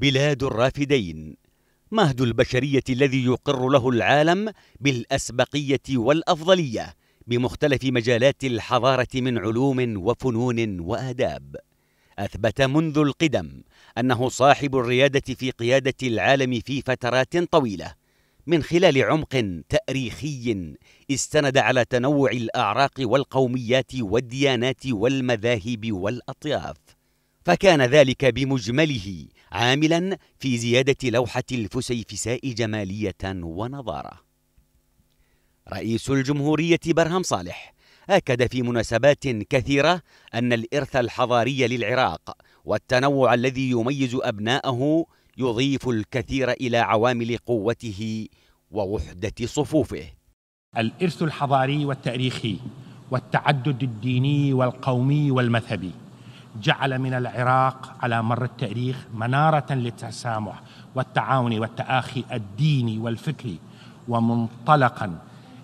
بلاد الرافدين مهد البشرية الذي يقر له العالم بالأسبقية والأفضلية بمختلف مجالات الحضارة من علوم وفنون وآداب أثبت منذ القدم أنه صاحب الريادة في قيادة العالم في فترات طويلة من خلال عمق تاريخي استند على تنوع الأعراق والقوميات والديانات والمذاهب والأطياف فكان ذلك بمجمله عاملا في زيادة لوحة الفسيفساء جمالية ونضارة رئيس الجمهورية برهم صالح أكد في مناسبات كثيرة أن الإرث الحضاري للعراق والتنوع الذي يميز أبناءه يضيف الكثير إلى عوامل قوته ووحدة صفوفه الإرث الحضاري والتاريخي والتعدد الديني والقومي والمذهبي جعل من العراق على مر التاريخ مناره للتسامح والتعاون والتآخي الديني والفكري ومنطلقا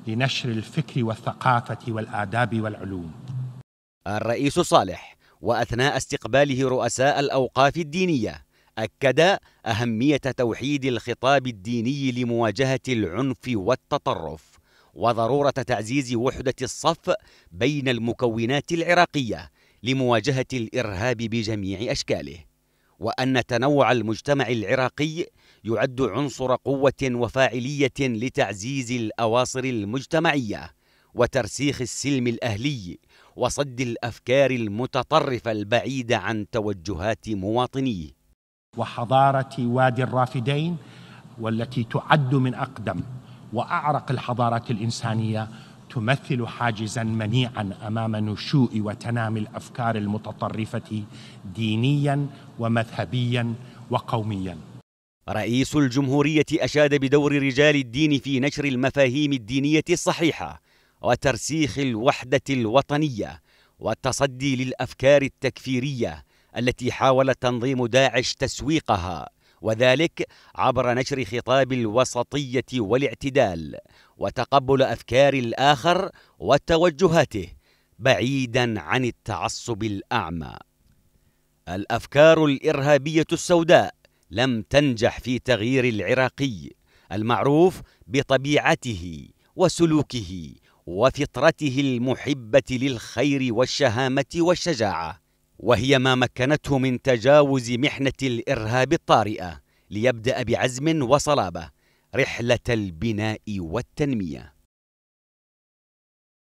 لنشر الفكر والثقافه والاداب والعلوم. الرئيس صالح واثناء استقباله رؤساء الاوقاف الدينيه اكد اهميه توحيد الخطاب الديني لمواجهه العنف والتطرف وضروره تعزيز وحده الصف بين المكونات العراقيه لمواجهه الارهاب بجميع اشكاله وان تنوع المجتمع العراقي يعد عنصر قوه وفاعليه لتعزيز الاواصر المجتمعيه وترسيخ السلم الاهلي وصد الافكار المتطرفه البعيده عن توجهات مواطنيه وحضاره وادي الرافدين والتي تعد من اقدم واعرق الحضارات الانسانيه تمثل حاجزا منيعا امام نشوء وتنامي الافكار المتطرفه دينيا ومذهبيا وقوميا رئيس الجمهوريه اشاد بدور رجال الدين في نشر المفاهيم الدينيه الصحيحه وترسيخ الوحده الوطنيه والتصدي للافكار التكفيريه التي حاول تنظيم داعش تسويقها وذلك عبر نشر خطاب الوسطيه والاعتدال وتقبل افكار الاخر وتوجهاته بعيدا عن التعصب الاعمى الافكار الارهابيه السوداء لم تنجح في تغيير العراقي المعروف بطبيعته وسلوكه وفطرته المحبه للخير والشهامه والشجاعه وهي ما مكنته من تجاوز محنه الارهاب الطارئه ليبدا بعزم وصلابه رحله البناء والتنميه